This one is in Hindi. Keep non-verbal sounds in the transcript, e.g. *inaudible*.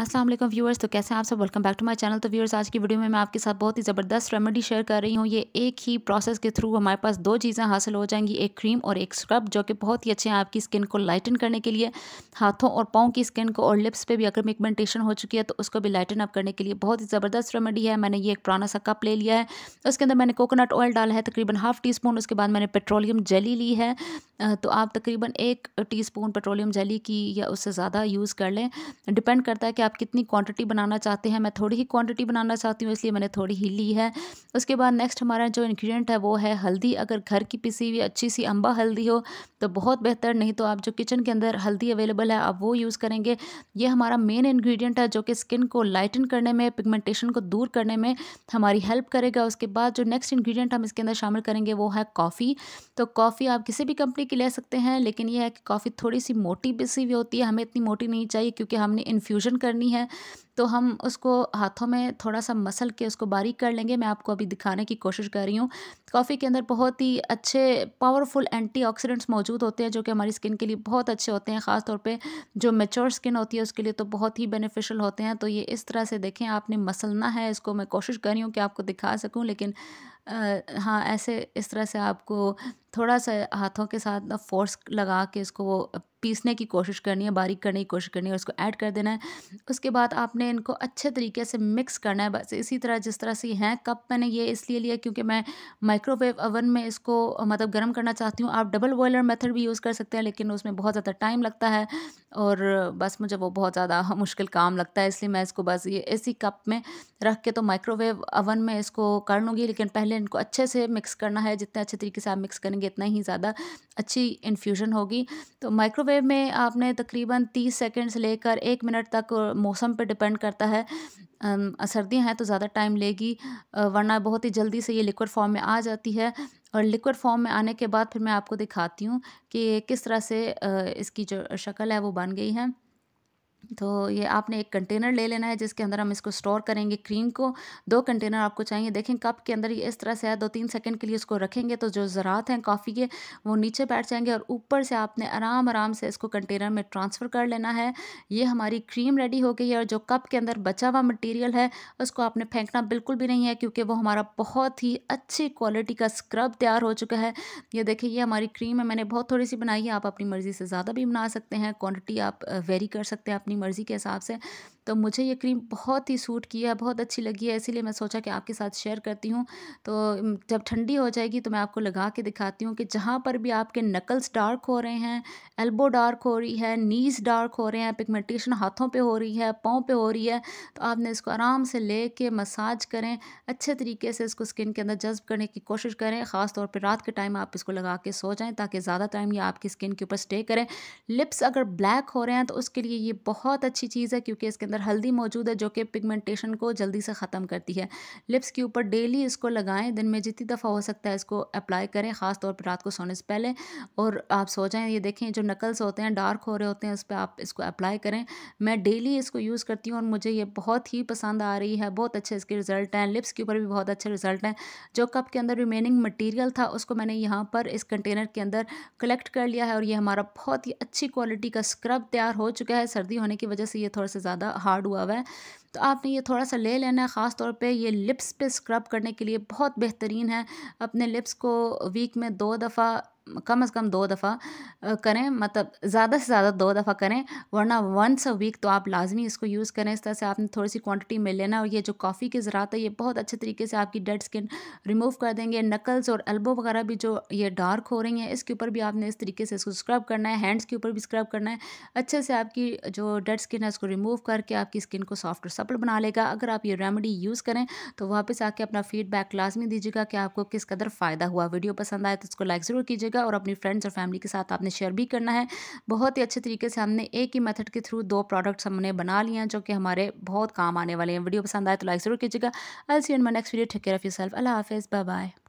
अस्सलाम वालेकुम व्यूअर्स तो कैसे हैं आप सब welcome back to my channel तो व्यूअर्स आज की वीडियो में मैं आपके साथ बहुत ही ज़बरदस्त रेमेडी शेयर कर रही हूँ ये एक ही प्रोसेस के थ्रू हमारे पास दो चीज़ें हासिल हो जाएंगी एक क्रीम और एक स्क्रब जो कि बहुत ही अच्छे हैं आपकी स्किन को लाइटन करने के लिए हाथों और पाँव की स्किन को और लिप्स पर भी अगर पिगमेंटेशन हो चुकी है तो उसको भी लाइटन अप करने के लिए बहुत ही ज़बरदस्त रेमेडी है मैंने ये एक पुराना सा कप ले लिया है उसके अंदर मैंने कोकोनट ऑयल डाला है तकरीबन हाफ टी स्पून उसके बाद मैंने पेट्रोलियम जेली ली है तो आप तकरीबन एक टी स्पून पेट्रोलियम जेली की या उससे ज़्यादा यूज़ कर लें डिपेंड करता है कि आप कितनी क्वांटिटी बनाना चाहते हैं मैं थोड़ी ही क्वांटिटी बनाना चाहती हूँ इसलिए मैंने थोड़ी ही ली है उसके बाद नेक्स्ट हमारा जो इन्ग्रीडियंट है वो है हल्दी अगर घर की पिसी हुई अच्छी सी अम्बा हल्दी हो तो बहुत बेहतर नहीं तो आप जो किचन के अंदर हल्दी अवेलेबल है आप वो यूज़ करेंगे ये हमारा मेन इन्ग्रीडियंट है जो कि स्किन को लाइटन करने में पिगमेंटेशन को दूर करने में हमारी हेल्प करेगा उसके बाद जो नेक्स्ट इन्ग्रीडियंट हम इसके अंदर शामिल करेंगे वो है कॉफ़ी तो कॉफ़ी आप किसी भी कंपनी की ले सकते हैं लेकिन यह है कि कॉफ़ी थोड़ी सी मोटी पिसी हुई होती है हमें इतनी मोटी नहीं चाहिए क्योंकि हमने इन्फ्यूजन कर करनी है तो हम उसको हाथों में थोड़ा सा मसल के उसको बारीक कर लेंगे मैं आपको अभी दिखाने की कोशिश कर रही हूँ कॉफ़ी के अंदर बहुत ही अच्छे पावरफुल एंटीऑक्सीडेंट्स मौजूद होते हैं जो कि हमारी स्किन के लिए बहुत अच्छे होते हैं ख़ास तौर पे जो मेच्योर स्किन होती है उसके लिए तो बहुत ही बेनिफिशियल होते हैं तो ये इस तरह से देखें आपने मसलना है इसको मैं कोशिश कर रही हूँ कि आपको दिखा सकूँ लेकिन हाँ ऐसे इस तरह से आपको थोड़ा सा हाथों के साथ ना फोर्स लगा के इसको पीसने की कोशिश करनी है बारीक करने की कोशिश करनी है और उसको ऐड कर देना है उसके बाद आपने इनको अच्छे तरीके से मिक्स करना है बस इसी तरह जिस तरह से हैं कप मैंने ये इसलिए लिया क्योंकि मैं माइक्रोवेव ओवन में इसको मतलब गर्म करना चाहती हूँ आप डबल बॉयलर मेथड भी यूज़ कर सकते हैं लेकिन उसमें बहुत ज़्यादा टाइम लगता है और बस मुझे वो बहुत ज़्यादा *laughs* मुश्किल काम लगता है इसलिए मैं इसको बस ये इसी कप में रख के तो माइक्रोवेव ओवन में इसको कर लूँगी लेकिन पहले इसीलिए इनको अच्छे से मिक्स करना है जितने अच्छे तरीके से आप मिक्स करेंगे इतना ही ज़्यादा अच्छी इन्फ्यूजन होगी तो माइक्रोवेव में आपने तकरीबन तीस सेकेंड से लेकर एक मिनट तक मौसम पर डिपेंड करता है सर्दियाँ हैं तो ज़्यादा टाइम लेगी वरना बहुत ही जल्दी से ये लिक्विड फॉर्म में आ जाती है और लिक्विड फॉर्म में आने के बाद फिर मैं आपको दिखाती हूँ कि किस तरह से इसकी जो शक्ल है वो बन गई है तो ये आपने एक कंटेनर ले लेना है जिसके अंदर हम इसको स्टोर करेंगे क्रीम को दो कंटेनर आपको चाहिए देखें कप के अंदर ये इस तरह से है दो तीन सेकंड के लिए इसको रखेंगे तो जो ज़रात हैं कॉफ़ी के वो नीचे बैठ जाएंगे और ऊपर से आपने आराम आराम से इसको कंटेनर में ट्रांसफ़र कर लेना है ये हमारी क्रीम रेडी हो गई है और जो कप के अंदर बचा हुआ मटीरियल है उसको आपने फेंकना बिल्कुल भी नहीं है क्योंकि वो हमारा बहुत ही अच्छी क्वालिटी का स्क्रब तैयार हो चुका है ये देखिए ये हमारी क्रीम है मैंने बहुत थोड़ी सी बनाई है आप अपनी मर्ज़ी से ज़्यादा भी बना सकते हैं क्वान्टिटी आप वेरी कर सकते हैं अपनी अपनी मर्ज़ी के हिसाब से तो मुझे ये क्रीम बहुत ही सूट किया है बहुत अच्छी लगी है इसीलिए मैं सोचा कि आपके साथ शेयर करती हूँ तो जब ठंडी हो जाएगी तो मैं आपको लगा के दिखाती हूँ कि जहाँ पर भी आपके नकल्स डार्क हो रहे हैं एल्बो डार्क हो रही है नीज डार्क हो रहे हैं पिगमेंटेशन हाथों पर हो रही है पाँव पर हो रही है तो आपने इसको आराम से ले कर मसाज करें अच्छे तरीके से इसको स्किन के अंदर जज्ब करने की कोशिश करें ख़ास तौर पर रात के टाइम आप इसको लगा के सो जाएँ ताकि ज़्यादा टाइम ये आपकी स्किन के ऊपर स्टे करें लिप्स अगर ब्लैक हो रहे हैं तो उसके लिए ये बहुत अच्छी चीज़ है क्योंकि इसके अंदर अंदर हल्दी मौजूद है जो कि पिगमेंटेशन को जल्दी से ख़त्म करती है लिप्स के ऊपर डेली इसको लगाएं दिन में जितनी दफ़ा हो सकता है इसको अप्लाई करें ख़ास तौर पर रात को सोने से पहले और आप सो जाएँ ये देखें जो नकल्स होते हैं डार्क हो रहे होते हैं उस पर आप इसको अप्लाई करें मैं डेली इसको यूज़ करती हूँ और मुझे ये बहुत ही पसंद आ रही है बहुत अच्छे इसके रिज़ल्ट हैं लिप्स के ऊपर भी बहुत अच्छे रिज़ल्ट हैं जो कप के अंदर रिमेनिंग मटीरियल था उसको मैंने यहाँ पर इस कंटेनर के अंदर कलेक्ट कर लिया है और ये हमारा बहुत ही अच्छी क्वालिटी का स्क्रब तैयार हो चुका है सर्दी होने की वजह से ये थोड़ा सा ज़्यादा हार्ड हुआ हुआ है तो आपने ये थोड़ा सा ले लेना है ख़ास तौर पे ये लिप्स पे स्क्रब करने के लिए बहुत बेहतरीन है अपने लिप्स को वीक में दो दफ़ा कम से कम दो दफ़ा करें मतलब ज़्यादा से ज़्यादा दो दफ़ा करें वरना वंस अ वीक तो आप लाजमी इसको यूज़ करें इस तरह से आपने थोड़ी सी क्वांटिटी में लेना और ये जो कॉफ़ी के ज़रात है ये बहुत अच्छे तरीके से आपकी डेड स्किन रिमूव कर देंगे नकल्स और एल्बो वगैरह भी जो ये डार्क हो रही हैं इसके ऊपर भी आपने इस तरीके से इसको स्क्रब करना है हैंड्स के ऊपर भी स्क्रब करना है अच्छे से आपकी जो डेड स्किन है उसको रिमूव करके आपकी स्किन को सॉफ्ट और सपल बना लेगा अगर आप ये रेमेडी यूज़ करें तो वापस आके अपना फीडबैक लाजमी दीजिएगा कि आपको किस कदर फ़ायदा हुआ वीडियो पसंद आए तो उसको लाइक ज़रूर कीजिएगा कीजिएगा और अपनी फ्रेंड्स और फैमिली के साथ आपने शेयर भी करना है बहुत ही अच्छे तरीके से हमने एक ही मेथड के थ्रू दो प्रोडक्ट्स हमने बना लिए हैं जो कि हमारे बहुत काम आने वाले हैं वीडियो पसंद आए तो लाइक ज़रूर कीजिएगा I see and my next video take care of yourself अल्लाह हाफिज़ बाय बाय